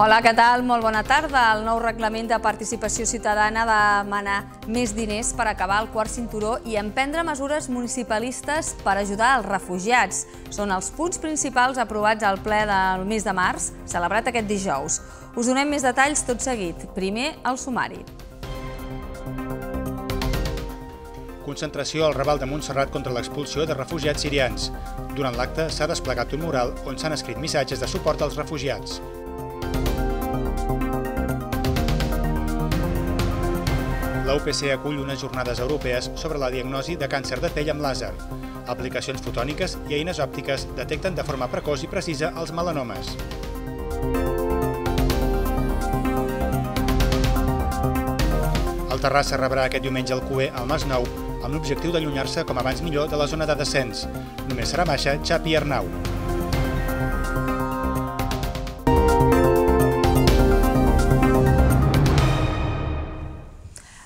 Hola, què tal? Molt bona tarda. El nou reglament de participació ciutadana va demanar més diners per acabar el quart cinturó i emprendre mesures municipalistes per ajudar als refugiats. Són els punts principals aprovats al ple del mes de març, celebrat aquest dijous. Us donem més detalls tot seguit. Primer, el sumari. Concentració al Raval de Montserrat contra l'expulsió de refugiats sirians. Durant l'acte s'ha desplegat un mural on s'han escrit missatges de suport als refugiats. la UPC acull unes jornades europees sobre la diagnosi de càncer de pell amb làser. Aplicacions fotòniques i eines òptiques detecten de forma precoç i precisa els melanomes. El Terrassa rebrà aquest diumenge el CUE al Mas Nou amb l'objectiu d'allunyar-se com abans millor de la zona de descens. Només serà baixa Xapi Arnau.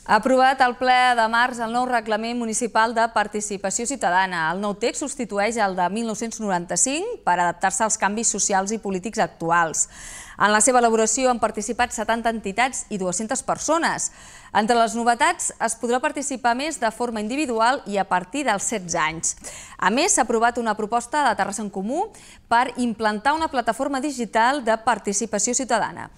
Ha aprovat el ple de març el nou reglament municipal de participació ciutadana. El nou text substitueix el de 1995 per adaptar-se als canvis socials i polítics actuals. En la seva elaboració han participat 70 entitats i 200 persones. Entre les novetats, es podrà participar més de forma individual i a partir dels 16 anys. A més, s'ha aprovat una proposta de Terrassa en Comú per implantar una plataforma digital de participació ciutadana.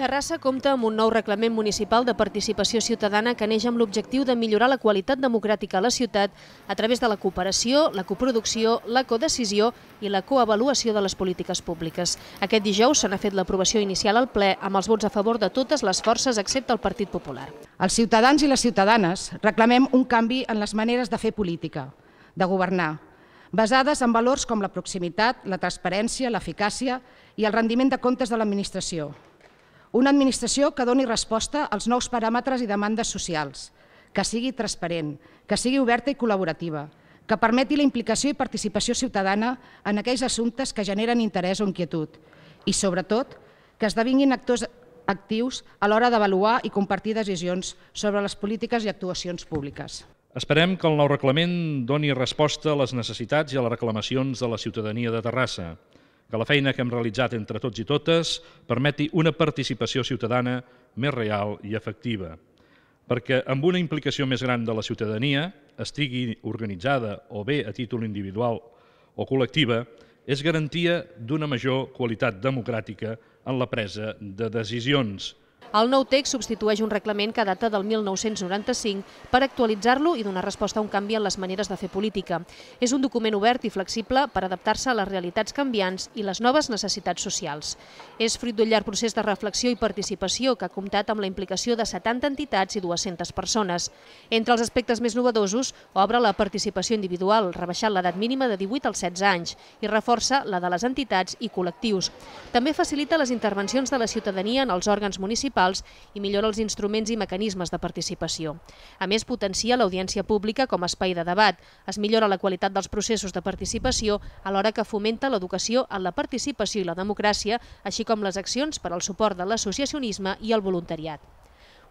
Terrassa compta amb un nou reglament municipal de participació ciutadana que neix amb l'objectiu de millorar la qualitat democràtica a la ciutat a través de la cooperació, la coproducció, la codecisió i la coavaluació de les polítiques públiques. Aquest dijous se n'ha fet l'aprovació inicial al ple amb els vots a favor de totes les forces excepte el Partit Popular. Els ciutadans i les ciutadanes reclamem un canvi en les maneres de fer política, de governar, basades en valors com la proximitat, la transparència, l'eficàcia i el rendiment de comptes de l'administració una administració que doni resposta als nous paràmetres i demandes socials, que sigui transparent, que sigui oberta i col·laborativa, que permeti la implicació i participació ciutadana en aquells assumptes que generen interès o inquietud i, sobretot, que esdevinguin actors actius a l'hora d'avaluar i compartir decisions sobre les polítiques i actuacions públiques. Esperem que el nou reglament doni resposta a les necessitats i a les reclamacions de la ciutadania de Terrassa que la feina que hem realitzat entre tots i totes permeti una participació ciutadana més real i efectiva, perquè amb una implicació més gran de la ciutadania, estigui organitzada o bé a títol individual o col·lectiva, és garantia d'una major qualitat democràtica en la presa de decisions el nou text substitueix un reglament que data del 1995 per actualitzar-lo i donar resposta a un canvi en les maneres de fer política. És un document obert i flexible per adaptar-se a les realitats canviants i les noves necessitats socials. És fruit d'un llarg procés de reflexió i participació que ha comptat amb la implicació de 70 entitats i 200 persones. Entre els aspectes més novedosos, obre la participació individual, rebaixant l'edat mínima de 18 als 16 anys i reforça la de les entitats i col·lectius. També facilita les intervencions de la ciutadania en els òrgans municipals municipals i millora els instruments i mecanismes de participació. A més, potencia l'audiència pública com a espai de debat, es millora la qualitat dels processos de participació alhora que fomenta l'educació en la participació i la democràcia, així com les accions per al suport de l'associacionisme i el voluntariat.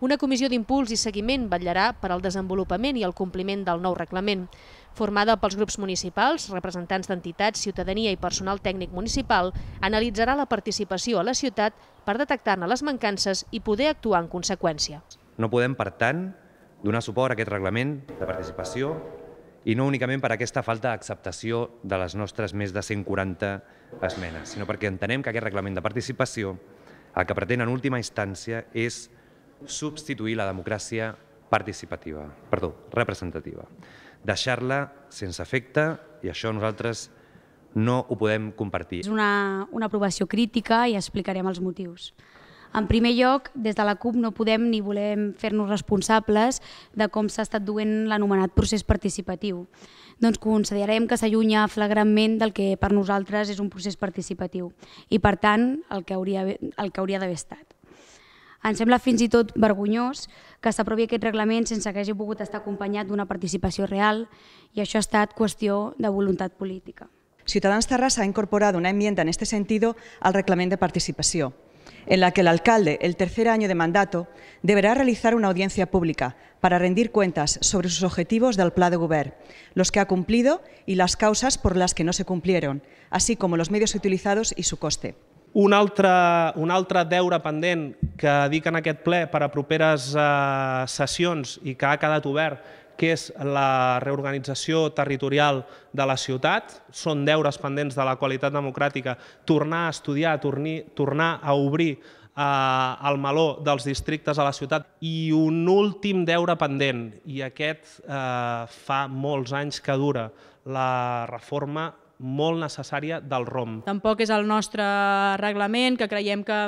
Una comissió d'impuls i seguiment vetllarà per al desenvolupament i el compliment del nou reglament. Formada pels grups municipals, representants d'entitats, ciutadania i personal tècnic municipal, analitzarà la participació a la ciutat per detectar-ne les mancances i poder actuar en conseqüència. No podem, per tant, donar suport a aquest reglament de participació i no únicament per aquesta falta d'acceptació de les nostres més de 140 esmenes, sinó perquè entenem que aquest reglament de participació el que pretén en última instància és substituir la democràcia participativa, perdó, representativa, deixar-la sense efecte i això nosaltres no ho podem compartir. És una, una aprovació crítica i explicarem els motius. En primer lloc, des de la CUP no podem ni volem fer-nos responsables de com s'ha estat duent l'anomenat procés participatiu. Doncs considerem que s'allunya flagrantment del que per nosaltres és un procés participatiu i, per tant, el que hauria, el que hauria d'haver estat. Ens sembla fins i tot vergonyós que s'aprovi aquest reglament sense que hagi pogut estar acompanyat d'una participació real i això ha estat qüestió de voluntat política. Ciutadans Terrassa ha incorporado una enmienda en este sentido al reglament de participació, en la que el alcalde, el tercer año de mandato, deberá realizar una audiencia pública para rendir cuentas sobre sus objetivos del Pla de Govern, los que ha cumplido y las causas por las que no se cumplieron, así como los medios utilizados y su coste. Un altre, un altre deure pendent que dic en aquest ple per a properes eh, sessions i que ha quedat obert que és la reorganització territorial de la ciutat. Són deures pendents de la qualitat democràtica tornar a estudiar, tornar a obrir eh, el meló dels districtes a la ciutat. I un últim deure pendent, i aquest eh, fa molts anys que dura, la reforma molt necessària del ROM. Tampoc és el nostre reglament, que creiem que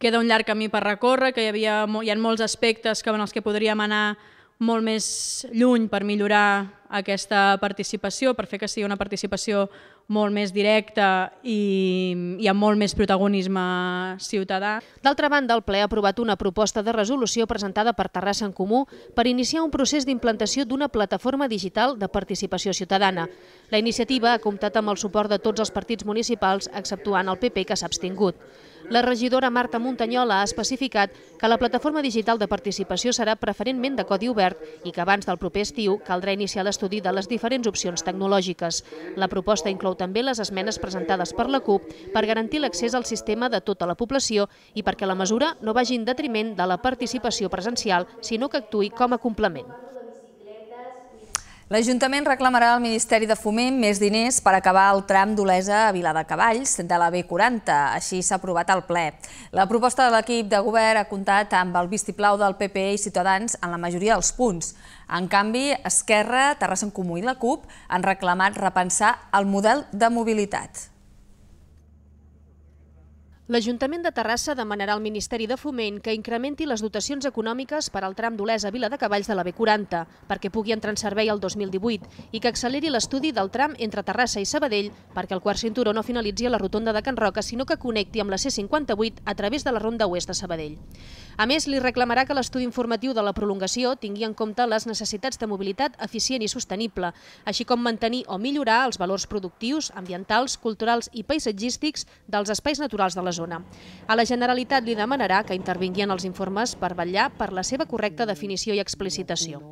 queda un llarg camí per recórrer, que hi, havia, hi ha molts aspectes que, en els que podríem anar molt més lluny per millorar aquesta participació, per fer que sigui una participació molt més directa i, i amb molt més protagonisme ciutadà. D'altra banda, el ple ha aprovat una proposta de resolució presentada per Terrassa en Comú per iniciar un procés d'implantació d'una plataforma digital de participació ciutadana. La iniciativa ha comptat amb el suport de tots els partits municipals, exceptuant el PP que s'ha abstingut. La regidora Marta Muntanyola ha especificat que la plataforma digital de participació serà preferentment de codi obert i que abans del proper estiu caldrà iniciar l'estudi de les diferents opcions tecnològiques. La proposta inclou també les esmenes presentades per la CUP per garantir l'accés al sistema de tota la població i perquè la mesura no vagi en detriment de la participació presencial, sinó que actui com a complement. L'Ajuntament reclamarà al Ministeri de Foment més diners per acabar el tram d'Olesa a Viladecavalls de la B40. Així s'ha aprovat al ple. La proposta de l'equip de govern ha comptat amb el vistiplau del PP i Ciutadans en la majoria dels punts. En canvi, Esquerra, Terrassa en Comú i la CUP han reclamat repensar el model de mobilitat. L'Ajuntament de Terrassa demanarà al Ministeri de Foment que incrementi les dotacions econòmiques per al tram d'Olesa-Vila de Cavalls de la B40 perquè pugui entrar en servei el 2018 i que acceleri l'estudi del tram entre Terrassa i Sabadell perquè el quart cinturó no finalitzi a la rotonda de Can Roca sinó que connecti amb la C58 a través de la ronda oest de Sabadell. A més, li reclamarà que l'estudi informatiu de la prolongació tingui en compte les necessitats de mobilitat eficient i sostenible, així com mantenir o millorar els valors productius, ambientals, culturals i paisatgístics dels espais naturals de la zona zona. A la Generalitat li demanarà que intervingui en els informes per vetllar per la seva correcta definició i explicitació.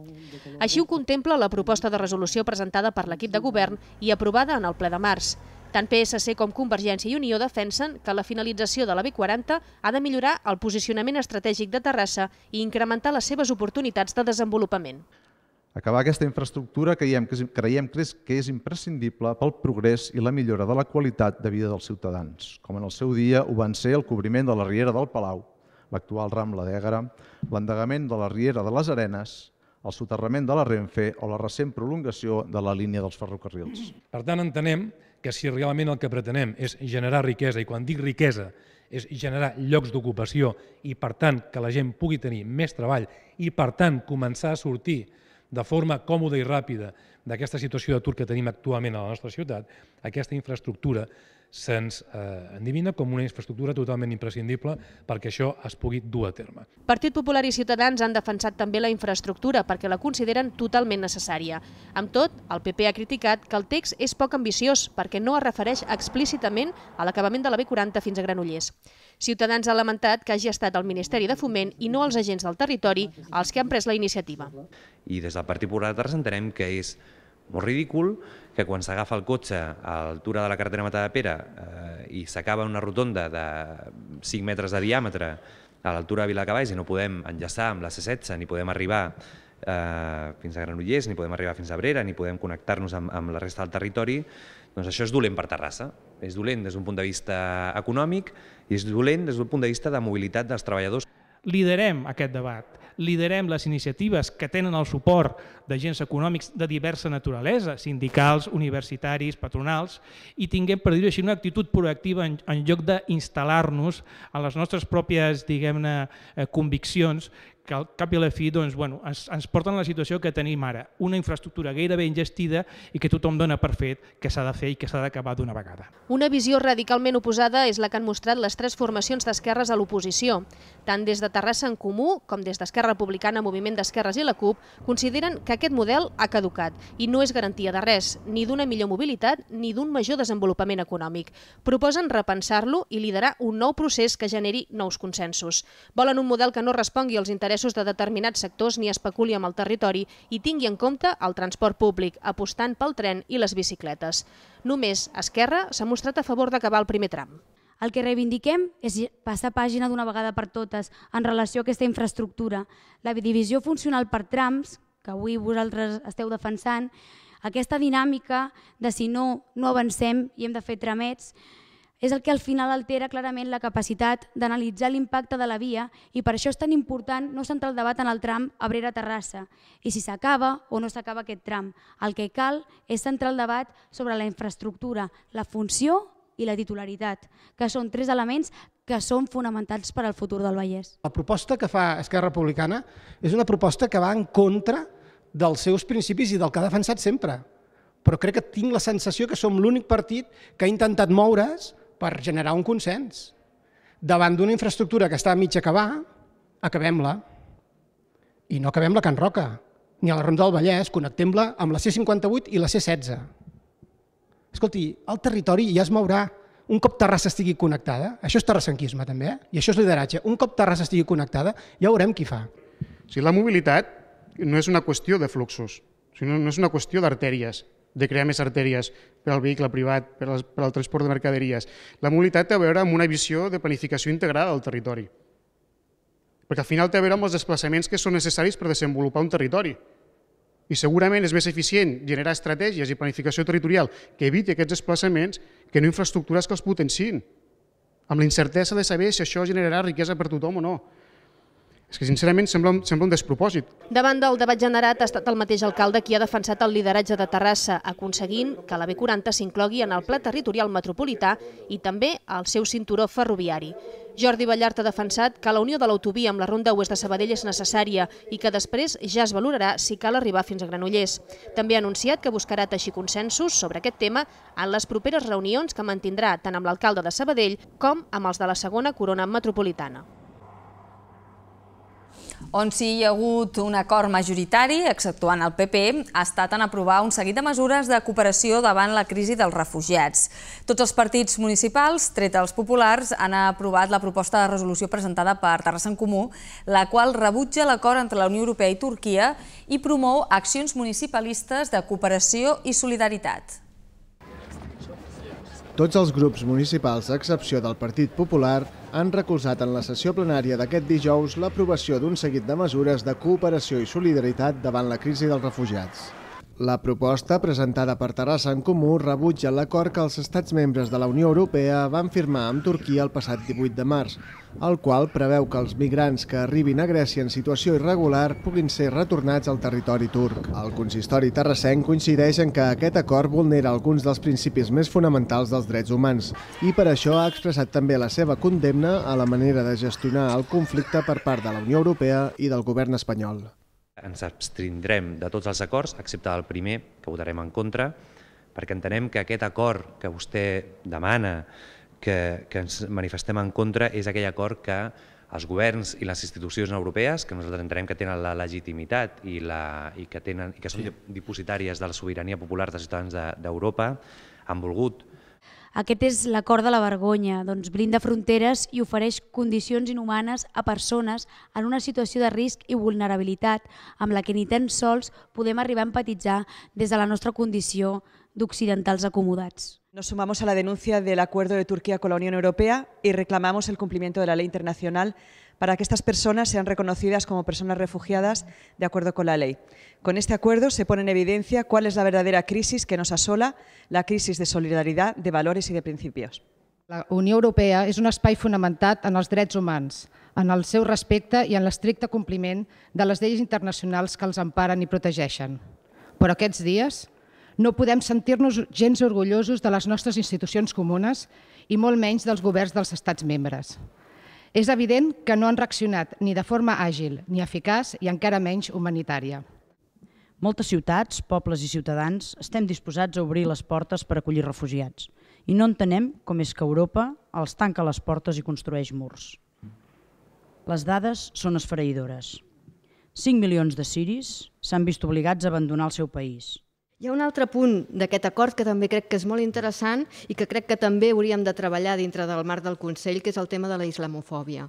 Així ho contempla la proposta de resolució presentada per l'equip de govern i aprovada en el ple de març. Tant PSC com Convergència i Unió defensen que la finalització de la B40 ha de millorar el posicionament estratègic de Terrassa i incrementar les seves oportunitats de desenvolupament. Acabar aquesta infraestructura creiem que, creiem que és, que és imprescindible pel progrés i la millora de la qualitat de vida dels ciutadans, com en el seu dia ho van ser el cobriment de la Riera del Palau, l'actual Rambla d'Ègara, l'endegament de la Riera de les Arenes, el soterrament de la Renfe o la recent prolongació de la línia dels ferrocarrils. Per tant, entenem que si realment el que pretenem és generar riquesa, i quan dic riquesa és generar llocs d'ocupació i, per tant, que la gent pugui tenir més treball i, per tant, començar a sortir de forma còmoda i ràpida d'aquesta situació d'atur que tenim actualment a la nostra ciutat, aquesta infraestructura se'ns eh, endivina com una infraestructura totalment imprescindible perquè això es pugui dur a terme. Partit Popular i Ciutadans han defensat també la infraestructura perquè la consideren totalment necessària. Amb tot, el PP ha criticat que el text és poc ambiciós perquè no es refereix explícitament a l'acabament de la B40 fins a Granollers. Ciutadans ha lamentat que hagi estat el Ministeri de Foment i no els agents del territori els que han pres la iniciativa. I des del Partit Popular entenem que és molt ridícul que quan s'agafa el cotxe a l'altura de la carretera Mata de Pere eh, i s'acaba una rotonda de 5 metres de diàmetre a l'altura de Vilacavalls i no podem enllaçar amb la C-16 ni podem arribar eh, fins a Granollers, ni podem arribar fins a Brera, ni podem connectar-nos amb, amb la resta del territori, doncs això és dolent per Terrassa. És dolent des d'un punt de vista econòmic i és dolent des d'un punt de vista de mobilitat dels treballadors. Liderem aquest debat liderem les iniciatives que tenen el suport d'agents econòmics de diversa naturalesa, sindicals, universitaris, patronals, i tinguem, per dir-ho així, una actitud proactiva en, en lloc d'instal·lar-nos a les nostres pròpies diguem-ne eh, conviccions que al cap i a la fi doncs, bueno, ens, ens porten a la situació que tenim ara, una infraestructura gairebé ingestida i que tothom dona per fet que s'ha de fer i que s'ha d'acabar d'una vegada. Una visió radicalment oposada és la que han mostrat les tres formacions d'esquerres a l'oposició. Tant des de Terrassa en Comú com des d'Esquerra Republicana, Moviment d'Esquerres i la CUP consideren que aquest model ha caducat i no és garantia de res, ni d'una millor mobilitat ni d'un major desenvolupament econòmic. Proposen repensar-lo i liderar un nou procés que generi nous consensos. Volen un model que no respongui als interessos interessos de determinats sectors ni especuli amb el territori i tingui en compte el transport públic, apostant pel tren i les bicicletes. Només Esquerra s'ha mostrat a favor d'acabar el primer tram. El que reivindiquem és passar pàgina d'una vegada per totes en relació a aquesta infraestructura. La divisió funcional per trams, que avui vosaltres esteu defensant, aquesta dinàmica de si no, no avancem i hem de fer tramets, és el que al final altera clarament la capacitat d'analitzar l'impacte de la via i per això és tan important no centrar el debat en el tram Abrera-Terrassa i si s'acaba o no s'acaba aquest tram. El que cal és centrar el debat sobre la infraestructura, la funció i la titularitat, que són tres elements que són fonamentals per al futur del Vallès. La proposta que fa Esquerra Republicana és una proposta que va en contra dels seus principis i del que ha defensat sempre. Però crec que tinc la sensació que som l'únic partit que ha intentat moure's per generar un consens. Davant d'una infraestructura que està a mig acabar, acabem-la. I no acabem la Can Roca, ni a la Ronda del Vallès, connectem-la amb la C58 i la C16. Escolti, el territori ja es mourà un cop Terrassa estigui connectada, això és terrassanquisme, també, eh? i això és lideratge, un cop Terrassa estigui connectada ja veurem qui fa. Si la mobilitat no és una qüestió de fluxos, o no és una qüestió d'artèries, de crear més artèries per al vehicle privat, per al, per al transport de mercaderies. La mobilitat té a veure amb una visió de planificació integrada del territori. Perquè al final té a veure amb els desplaçaments que són necessaris per desenvolupar un territori. I segurament és més eficient generar estratègies i planificació territorial que eviti aquests desplaçaments que no infraestructures que els potenciïn, amb la incertesa de saber si això generarà riquesa per tothom o no. És que, sincerament, sembla un, sembla un despropòsit. Davant del debat generat ha estat el mateix alcalde qui ha defensat el lideratge de Terrassa, aconseguint que la B40 s'inclogui en el pla territorial metropolità i també al seu cinturó ferroviari. Jordi Ballart ha defensat que la unió de l'autovia amb la Ronda Oest de Sabadell és necessària i que després ja es valorarà si cal arribar fins a Granollers. També ha anunciat que buscarà teixir consensos sobre aquest tema en les properes reunions que mantindrà tant amb l'alcalde de Sabadell com amb els de la segona corona metropolitana on sí hi ha hagut un acord majoritari, exceptuant el PP, ha estat en aprovar un seguit de mesures de cooperació davant la crisi dels refugiats. Tots els partits municipals, tret els populars, han aprovat la proposta de resolució presentada per Terrassa en Comú, la qual rebutja l'acord entre la Unió Europea i Turquia i promou accions municipalistes de cooperació i solidaritat. Tots els grups municipals, a excepció del Partit Popular, han recolzat en la sessió plenària d'aquest dijous l'aprovació d'un seguit de mesures de cooperació i solidaritat davant la crisi dels refugiats. La proposta presentada per Terrassa en Comú rebutja l'acord que els estats membres de la Unió Europea van firmar amb Turquia el passat 18 de març, el qual preveu que els migrants que arribin a Grècia en situació irregular puguin ser retornats al territori turc. El consistori terrassenc coincideix en que aquest acord vulnera alguns dels principis més fonamentals dels drets humans i per això ha expressat també la seva condemna a la manera de gestionar el conflicte per part de la Unió Europea i del govern espanyol ens abstindrem de tots els acords, excepte del primer, que votarem en contra, perquè entenem que aquest acord que vostè demana que, que ens manifestem en contra és aquell acord que els governs i les institucions europees, que nosaltres entenem que tenen la legitimitat i, la, i, que, tenen, i que són sí. dipositàries de la sobirania popular dels ciutadans d'Europa, de, han volgut aquest és l'acord de la vergonya, doncs blinda fronteres i ofereix condicions inhumanes a persones en una situació de risc i vulnerabilitat amb la que ni tan sols podem arribar a empatitzar des de la nostra condició d'occidentals acomodats. Nos sumamos a la denuncia del acuerdo de Turquía con la Unión Europea y reclamamos el cumplimiento de la ley internacional para que estas personas sean reconocidas como personas refugiadas de acuerdo con la ley. Con este acuerdo se pone en evidencia cuál es la verdadera crisis que nos asola, la crisis de solidaridad, de valores y de principios. La Unió Europea és un espai fonamentat en els drets humans, en el seu respecte i en l'estricte compliment de les lleis internacionals que els emparen i protegeixen. Però aquests dies no podem sentir-nos gens orgullosos de les nostres institucions comunes i molt menys dels governs dels estats membres. És evident que no han reaccionat ni de forma àgil, ni eficaç i encara menys humanitària. Moltes ciutats, pobles i ciutadans estem disposats a obrir les portes per acollir refugiats i no entenem com és que Europa els tanca les portes i construeix murs. Les dades són esfereïdores. 5 milions de siris s'han vist obligats a abandonar el seu país – hi ha un altre punt d'aquest acord que també crec que és molt interessant i que crec que també hauríem de treballar dintre del marc del Consell, que és el tema de la islamofòbia.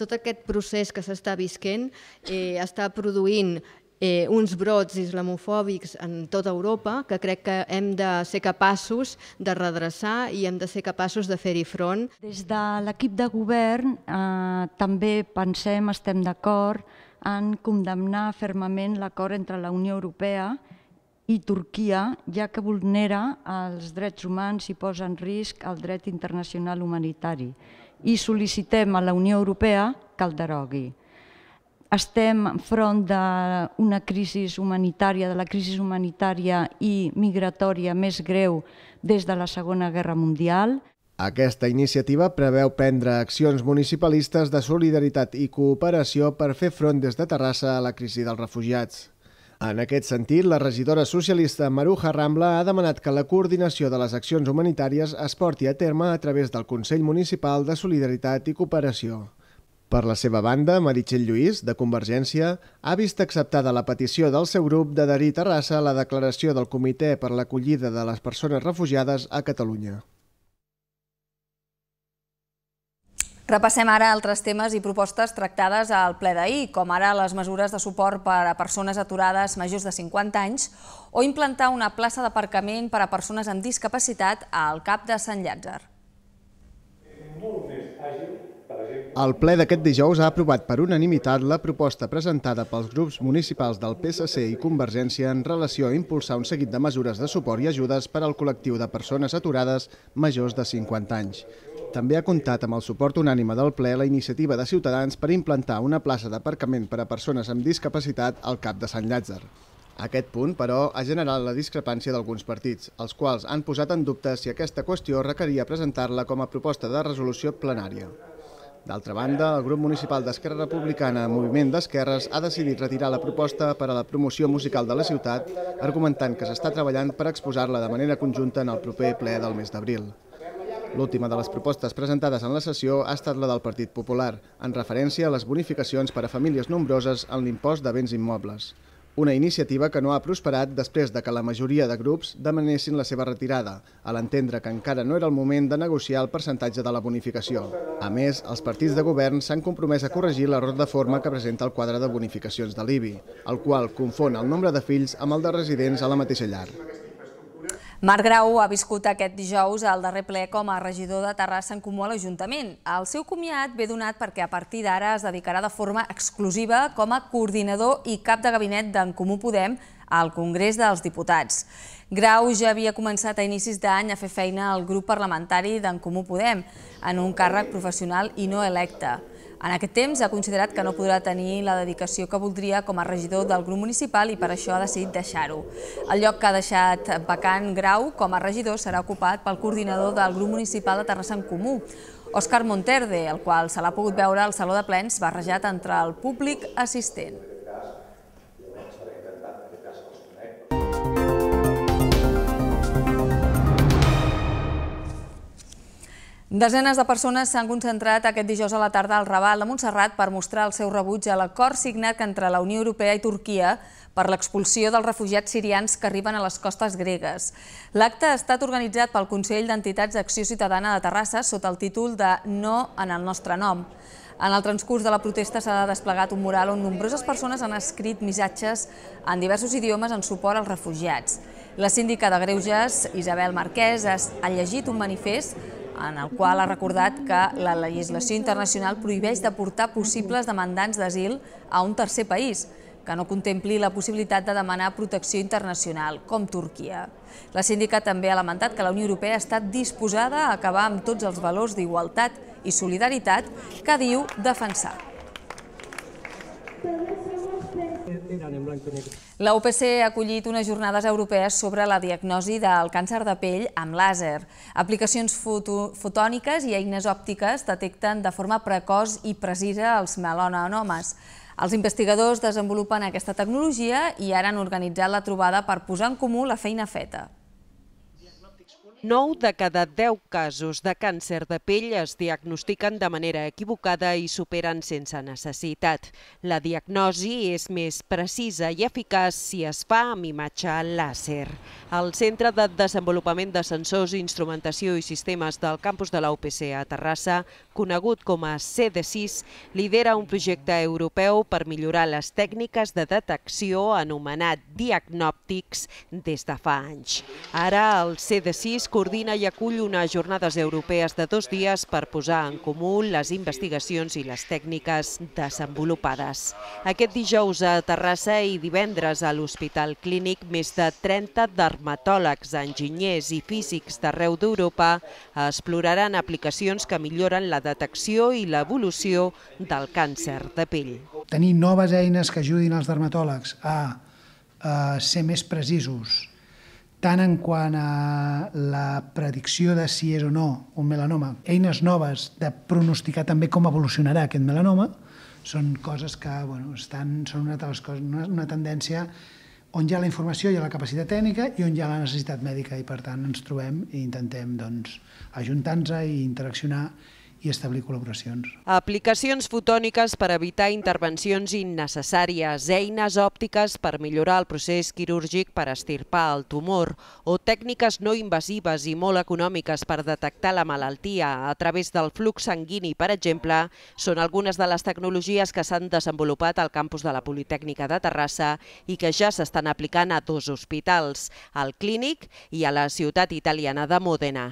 Tot aquest procés que s'està visquent eh, està produint eh, uns brots islamofòbics en tota Europa que crec que hem de ser capaços de redreçar i hem de ser capaços de fer-hi front. Des de l'equip de govern eh, també pensem, estem d'acord en condemnar fermament l'acord entre la Unió Europea i i Turquia, ja que vulnera els drets humans i posa en risc el dret internacional humanitari i sol·licitem a la Unió Europea que el derogui. Estem front d'una crisi humanitària, de la crisi humanitària i migratòria més greu des de la Segona Guerra Mundial. Aquesta iniciativa preveu prendre accions municipalistes de solidaritat i cooperació per fer front des de Terrassa a la crisi dels refugiats. En aquest sentit, la regidora socialista Maruja Rambla ha demanat que la coordinació de les accions humanitàries es porti a terme a través del Consell Municipal de Solidaritat i Cooperació. Per la seva banda, Meritxell Lluís, de Convergència, ha vist acceptada la petició del seu grup d'adherir Terrassa a la declaració del Comitè per l'acollida de les persones refugiades a Catalunya. Repassem ara altres temes i propostes tractades al ple d'ahir, com ara les mesures de suport per a persones aturades majors de 50 anys o implantar una plaça d'aparcament per a persones amb discapacitat al cap de Sant Llàtzer. El ple d'aquest dijous ha aprovat per unanimitat la proposta presentada pels grups municipals del PSC i Convergència en relació a impulsar un seguit de mesures de suport i ajudes per al col·lectiu de persones aturades majors de 50 anys. També ha comptat amb el suport unànime del ple la iniciativa de Ciutadans per implantar una plaça d'aparcament per a persones amb discapacitat al cap de Sant Llàtzer. Aquest punt, però, ha generat la discrepància d'alguns partits, els quals han posat en dubte si aquesta qüestió requeria presentar-la com a proposta de resolució plenària. D'altra banda, el grup municipal d'Esquerra Republicana Moviment d'Esquerres ha decidit retirar la proposta per a la promoció musical de la ciutat, argumentant que s'està treballant per exposar-la de manera conjunta en el proper ple del mes d'abril. L'última de les propostes presentades en la sessió ha estat la del Partit Popular, en referència a les bonificacions per a famílies nombroses en l'impost de béns immobles. Una iniciativa que no ha prosperat després de que la majoria de grups demanessin la seva retirada, a l'entendre que encara no era el moment de negociar el percentatge de la bonificació. A més, els partits de govern s'han compromès a corregir l'error de forma que presenta el quadre de bonificacions de l'IBI, el qual confon el nombre de fills amb el de residents a la mateixa llar. Marc Grau ha viscut aquest dijous al darrer ple com a regidor de Terrassa en Comú a l'Ajuntament. El seu comiat ve donat perquè a partir d'ara es dedicarà de forma exclusiva com a coordinador i cap de gabinet d'en Comú Podem al Congrés dels Diputats. Grau ja havia començat a inicis d'any a fer feina al grup parlamentari d'en Comú Podem en un càrrec professional i no electe. En aquest temps ha considerat que no podrà tenir la dedicació que voldria com a regidor del grup municipal i per això ha decidit deixar-ho. El lloc que ha deixat vacant Grau com a regidor serà ocupat pel coordinador del grup municipal de Terrassa en Comú, Òscar Monterde, el qual se l'ha pogut veure al Saló de Plens barrejat entre el públic assistent. Desenes de persones s'han concentrat aquest dijous a la tarda al Raval de Montserrat per mostrar el seu rebuig a l'acord signat entre la Unió Europea i Turquia per l'expulsió dels refugiats sirians que arriben a les costes gregues. L'acte ha estat organitzat pel Consell d'Entitats d'Acció Ciutadana de Terrassa sota el títol de No en el nostre nom. En el transcurs de la protesta s'ha desplegat un mural on nombroses persones han escrit missatges en diversos idiomes en suport als refugiats. La síndica de Greuges, Isabel Marquès, ha llegit un manifest en el qual ha recordat que la legislació internacional prohibeix deportar possibles demandants d'asil a un tercer país, que no contempli la possibilitat de demanar protecció internacional, com Turquia. La síndica també ha lamentat que la Unió Europea ha estat disposada a acabar amb tots els valors d'igualtat i solidaritat que diu defensar. Eren en blanc i negre. La UPC ha acollit unes jornades europees sobre la diagnosi del càncer de pell amb làser. Aplicacions fotòniques i eines òptiques detecten de forma precoç i precisa els melanonomes. Els investigadors desenvolupen aquesta tecnologia i ara han organitzat la trobada per posar en comú la feina feta. 9 de cada 10 casos de càncer de pell es diagnostiquen de manera equivocada i superen sense necessitat. La diagnosi és més precisa i eficaç si es fa amb imatge làser. El Centre de Desenvolupament de Sensors, Instrumentació i Sistemes del campus de la UPC a Terrassa conegut com a CD6, lidera un projecte europeu per millorar les tècniques de detecció anomenat diagnòptics des de fa anys. Ara el CD6 coordina i acull unes jornades europees de dos dies per posar en comú les investigacions i les tècniques desenvolupades. Aquest dijous a Terrassa i divendres a l'Hospital Clínic més de 30 dermatòlegs, enginyers i físics d'arreu d'Europa exploraran aplicacions que milloren la detecció i l'evolució del càncer de pell. Tenir noves eines que ajudin els dermatòlegs a, a ser més precisos, tant en quant a la predicció de si és o no un melanoma, eines noves de pronosticar també com evolucionarà aquest melanoma, són coses que bueno, estan, són una, de coses, una, tendència on hi ha la informació, hi ha la capacitat tècnica i on hi ha la necessitat mèdica i per tant ens trobem i intentem doncs, ajuntar-nos i interaccionar i establir col·laboracions. Aplicacions fotòniques per evitar intervencions innecessàries, eines òptiques per millorar el procés quirúrgic per estirpar el tumor o tècniques no invasives i molt econòmiques per detectar la malaltia a través del flux sanguini, per exemple, són algunes de les tecnologies que s'han desenvolupat al campus de la Politècnica de Terrassa i que ja s'estan aplicant a dos hospitals, al Clínic i a la ciutat italiana de Modena.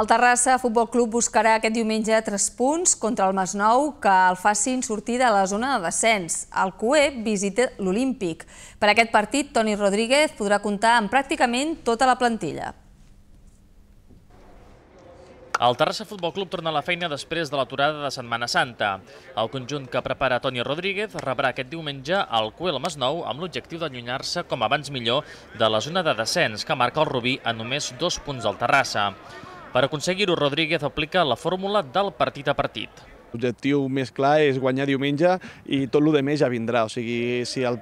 El Terrassa Futbol Club buscarà aquest diumenge 3 punts contra el Masnou que el facin sortir de la zona de descens. El CUE visita l'Olímpic. Per aquest partit, Toni Rodríguez podrà comptar amb pràcticament tota la plantilla. El Terrassa Futbol Club torna a la feina després de l'aturada de Setmana Santa. El conjunt que prepara Toni Rodríguez rebrà aquest diumenge al Cuel Masnou amb l'objectiu d'allunyar-se com abans millor de la zona de descens que marca el Rubí a només dos punts del Terrassa. Per aconseguir-ho, Rodríguez aplica la fórmula del partit a partit. L'objectiu més clar és guanyar diumenge i tot el que més ja vindrà. O sigui, si el,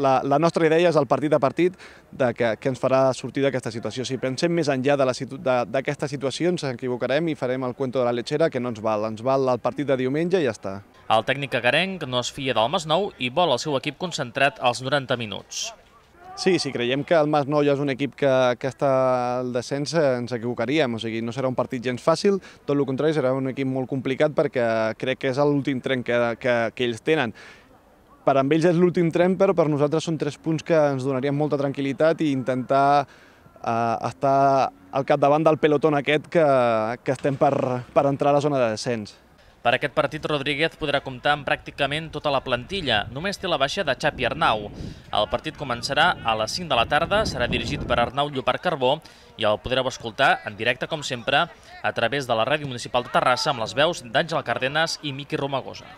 la, la nostra idea és el partit a partit de que, que ens farà sortir d'aquesta situació. Si pensem més enllà d'aquesta situ, situació ens equivocarem i farem el cuento de la lechera que no ens val. Ens val el partit de diumenge i ja està. El tècnic agarenc no es fia del Masnou i vol el seu equip concentrat als 90 minuts. Sí, si creiem que el Masnou és un equip que, que està al descens eh, ens equivocaríem, o sigui, no serà un partit gens fàcil, tot el contrari, serà un equip molt complicat perquè crec que és l'últim tren que, que, que ells tenen. Per amb ells és l'últim tren, però per nosaltres són tres punts que ens donarien molta tranquil·litat i intentar eh, estar al capdavant del pelotón aquest que, que estem per, per entrar a la zona de descens. Per aquest partit, Rodríguez podrà comptar amb pràcticament tota la plantilla. Només té la baixa de Xapi Arnau. El partit començarà a les 5 de la tarda, serà dirigit per Arnau Llopar Carbó i el podreu escoltar en directe, com sempre, a través de la Ràdio Municipal de Terrassa amb les veus d'Àngel Cardenas i Miqui Romagosa.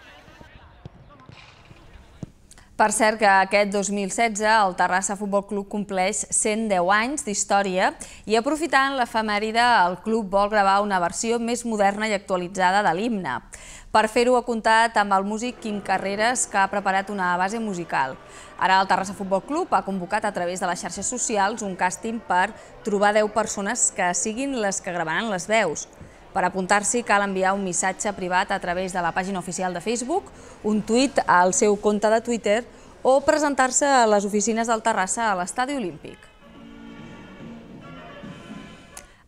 Per cert que aquest 2016 el Terrassa Futbol Club compleix 110 anys d'història i aprofitant l'efemèride el club vol gravar una versió més moderna i actualitzada de l'himne. Per fer-ho ha comptat amb el músic Quim Carreras que ha preparat una base musical. Ara el Terrassa Futbol Club ha convocat a través de les xarxes socials un càsting per trobar 10 persones que siguin les que gravaran les veus. Per apuntar-s'hi cal enviar un missatge privat a través de la pàgina oficial de Facebook, un tuit al seu compte de Twitter o presentar-se a les oficines del Terrassa a l'Estadi Olímpic.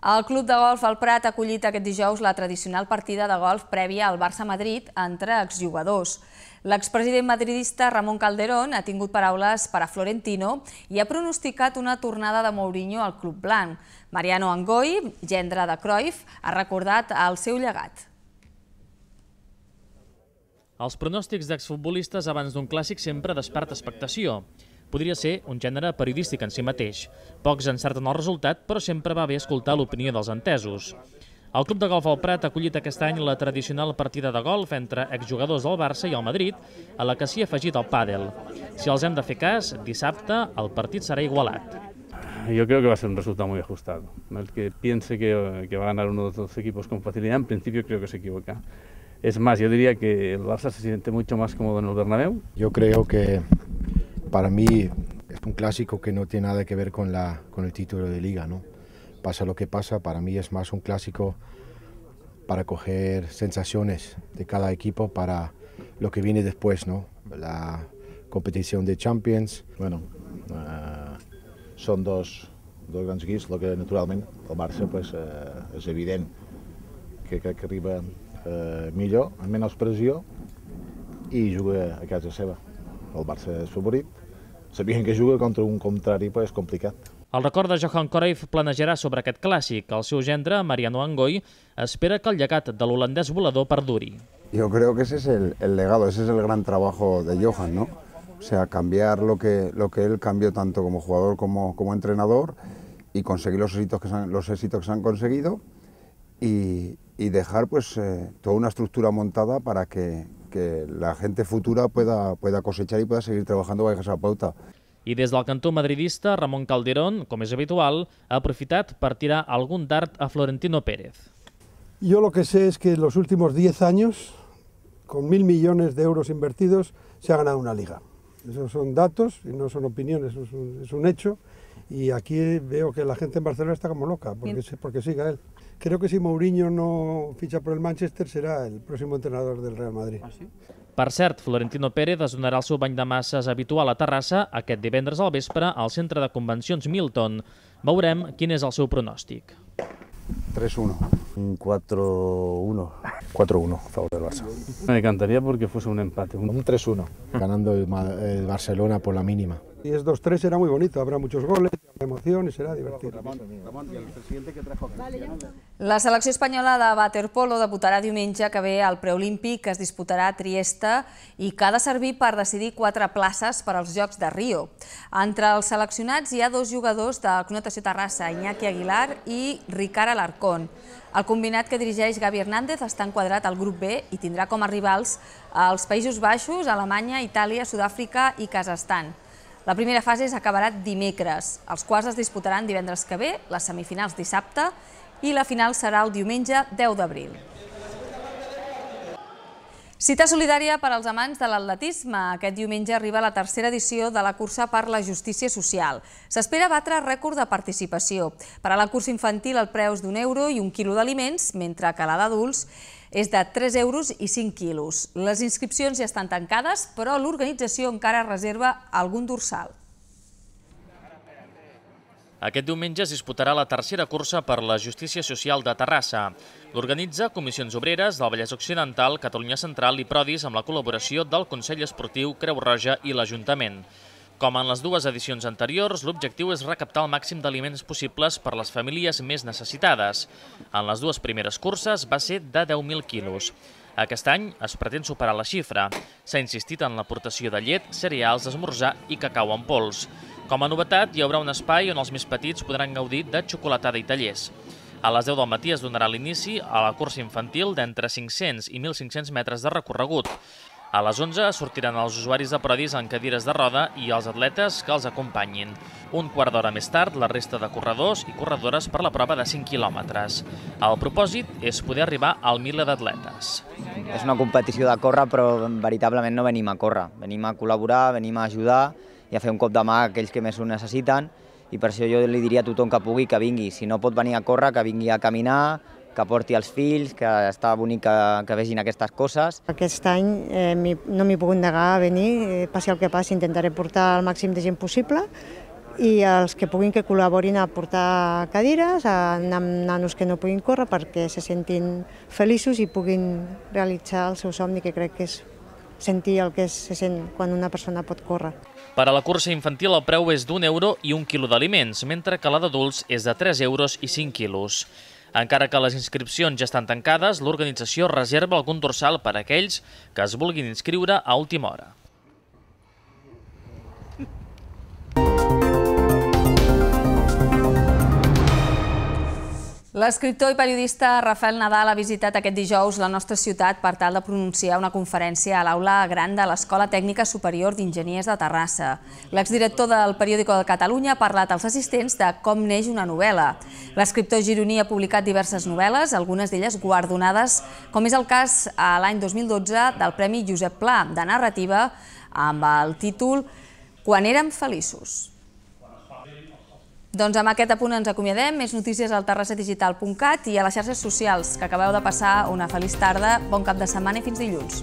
El Club de Golf al Prat ha acollit aquest dijous la tradicional partida de golf prèvia al Barça-Madrid entre exjugadors. L'expresident madridista Ramon Calderón ha tingut paraules per a Florentino i ha pronosticat una tornada de Mourinho al Club Blanc. Mariano Angoi, gendre de Cruyff, ha recordat el seu llegat. Els pronòstics d'exfutbolistes abans d'un clàssic sempre desperta expectació. Podria ser un gènere periodístic en si mateix. Pocs encerten el resultat, però sempre va bé escoltar l'opinió dels entesos. El club de golf al Prat ha acollit aquest any la tradicional partida de golf entre exjugadors del Barça i el Madrid, a la que s'hi ha afegit el pàdel. Si els hem de fer cas, dissabte el partit serà igualat. Yo creo que va a ser un resultado muy ajustado. El que piense que, que va a ganar uno de los dos equipos con facilidad, en principio creo que se equivoca. Es más, yo diría que el Barça se siente mucho más cómodo en el Bernabéu. Yo creo que para mí es un clásico que no tiene nada que ver con, la, con el título de liga, ¿no? Pasa lo que pasa, para mí es más un clásico para coger sensaciones de cada equipo para lo que viene después, ¿no? La competición de Champions. Bueno, eh, son dos, dos grandes lo lo que naturalmente el Barça pues, eh, evidente que que arriba eh, al menos presión y y a casa seva. El Barça es favorito. Sabían que jugue contra un contrario pues, complicado. El record de Johan Cruyff planejarà sobre aquest clàssic. El seu gendre, Mariano Angoy, espera que el llegat de l'holandès volador perduri. Yo creo que ese es el, el legado, ese es el gran trabajo de Johan, ¿no? O sea, cambiar lo que, lo que él cambió tanto como jugador como, como entrenador y conseguir los éxitos que se han, los éxitos que se han conseguido y, y dejar pues eh, toda una estructura montada para que, que la gente futura pueda, pueda cosechar y pueda seguir trabajando bajo esa pauta. Y desde el cantó madridista, Ramón Calderón, como es habitual, ha aprofitat partirá tirar dart a Florentino Pérez. Yo lo que sé es que en los últimos 10 años, con mil millones de euros invertidos, se ha ganado una liga. Esos son datos y no son opiniones, es un, hecho. Y aquí veo que la gente en Barcelona está como loca, porque, porque siga él. Creo que si Mourinho no ficha por el Manchester, será el próximo entrenador del Real Madrid. ¿Ah, Per cert, Florentino Pérez es donarà el seu bany de masses habitual a Terrassa aquest divendres al vespre al centre de convencions Milton. Veurem quin és el seu pronòstic. 3-1. 4-1. 4-1 a favor del Barça. Me encantaría porque fuese un empate. Un, 3-1, ganando el, el Barcelona por la mínima. Y es 2-3 será muy bonito, habrá muchos goles, habrá emoción y será divertido. La selecció espanyola de waterpolo debutarà diumenge que ve al preolímpic que es disputarà a Trieste i que ha de servir per decidir quatre places per als Jocs de Rio. Entre els seleccionats hi ha dos jugadors de Connotació Terrassa, Iñaki Aguilar i Ricard Alarcón. El combinat que dirigeix Gavi Hernández està enquadrat al grup B i tindrà com a rivals els Països Baixos, Alemanya, Itàlia, Sud-àfrica i Kazakhstan. La primera fase és acabarà dimecres. Els quarts es disputaran divendres que ve, les semifinals dissabte i la final serà el diumenge 10 d'abril. Cita solidària per als amants de l'atletisme. Aquest diumenge arriba la tercera edició de la cursa per la justícia social. S'espera batre rècord de participació. Per a la cursa infantil el preu és d'un euro i un quilo d'aliments, mentre que la d'adults és de 3 euros i 5 quilos. Les inscripcions ja estan tancades, però l'organització encara reserva algun dorsal. Aquest diumenge es disputarà la tercera cursa per la justícia social de Terrassa. L'organitza Comissions Obreres del Vallès Occidental, Catalunya Central i Prodis amb la col·laboració del Consell Esportiu Creu Roja i l'Ajuntament. Com en les dues edicions anteriors, l'objectiu és recaptar el màxim d'aliments possibles per les famílies més necessitades. En les dues primeres curses va ser de 10.000 quilos. Aquest any es pretén superar la xifra. S'ha insistit en l'aportació de llet, cereals, esmorzar i cacau en pols. Com a novetat, hi haurà un espai on els més petits podran gaudir de xocolatada i tallers. A les 10 del matí es donarà l'inici a la cursa infantil d'entre 500 i 1.500 metres de recorregut. A les 11 sortiran els usuaris de Prodis en cadires de roda i els atletes que els acompanyin. Un quart d'hora més tard, la resta de corredors i corredores per la prova de 5 quilòmetres. El propòsit és poder arribar al miler d'atletes. És una competició de córrer, però veritablement no venim a córrer. Venim a col·laborar, venim a ajudar i a fer un cop de mà a aquells que més ho necessiten i per això jo li diria a tothom que pugui que vingui. Si no pot venir a córrer, que vingui a caminar, que porti els fills, que està bonic que, que vegin aquestes coses. Aquest any eh, no m'hi pogut negar a venir, eh, passi el que passi, intentaré portar el màxim de gent possible i els que puguin que col·laborin a portar cadires, a anar amb nanos que no puguin córrer perquè se sentin feliços i puguin realitzar el seu somni, que crec que és sentir el que se sent quan una persona pot córrer. Per a la cursa infantil el preu és d'un euro i un quilo d'aliments, mentre que la d'adults és de 3 euros i 5 quilos. Encara que les inscripcions ja estan tancades, l'organització reserva algun dorsal per a aquells que es vulguin inscriure a última hora. L'escriptor i periodista Rafael Nadal ha visitat aquest dijous la nostra ciutat per tal de pronunciar una conferència a l'aula gran de l'Escola Tècnica Superior d'Enginyers de Terrassa. L'exdirector del Periódico de Catalunya ha parlat als assistents de com neix una novel·la. L'escriptor gironí ha publicat diverses novel·les, algunes d'elles guardonades, com és el cas a l'any 2012 del Premi Josep Pla de Narrativa amb el títol Quan érem feliços. Doncs amb aquest apunt ens acomiadem. Més notícies al terrassadigital.cat i a les xarxes socials, que acabeu de passar una feliç tarda, bon cap de setmana i fins dilluns.